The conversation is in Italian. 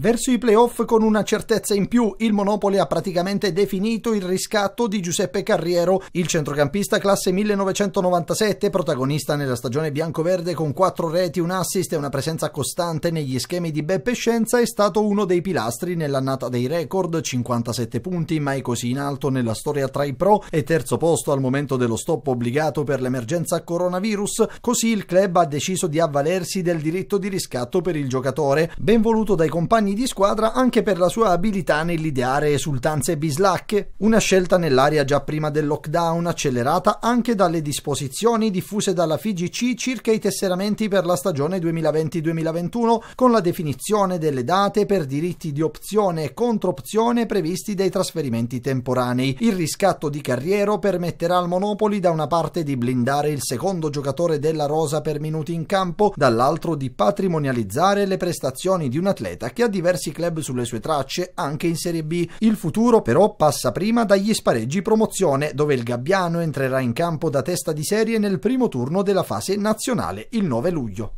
Verso i playoff con una certezza in più, il Monopoli ha praticamente definito il riscatto di Giuseppe Carriero, il centrocampista classe 1997, protagonista nella stagione biancoverde con quattro reti, un assist e una presenza costante negli schemi di Beppe Scienza, è stato uno dei pilastri nell'annata dei record, 57 punti, mai così in alto nella storia tra i pro e terzo posto al momento dello stop obbligato per l'emergenza coronavirus, così il club ha deciso di avvalersi del diritto di riscatto per il giocatore, ben voluto dai compagni compagni di squadra anche per la sua abilità nell'ideare esultanze bislacche, una scelta nell'area già prima del lockdown accelerata anche dalle disposizioni diffuse dalla FIGC circa i tesseramenti per la stagione 2020-2021 con la definizione delle date per diritti di opzione e controopzione previsti dai trasferimenti temporanei. Il riscatto di Carriero permetterà al Monopoli da una parte di blindare il secondo giocatore della rosa per minuti in campo, dall'altro di patrimonializzare le prestazioni di un atleta che ha diversi club sulle sue tracce anche in Serie B. Il futuro però passa prima dagli spareggi promozione, dove il Gabbiano entrerà in campo da testa di serie nel primo turno della fase nazionale il 9 luglio.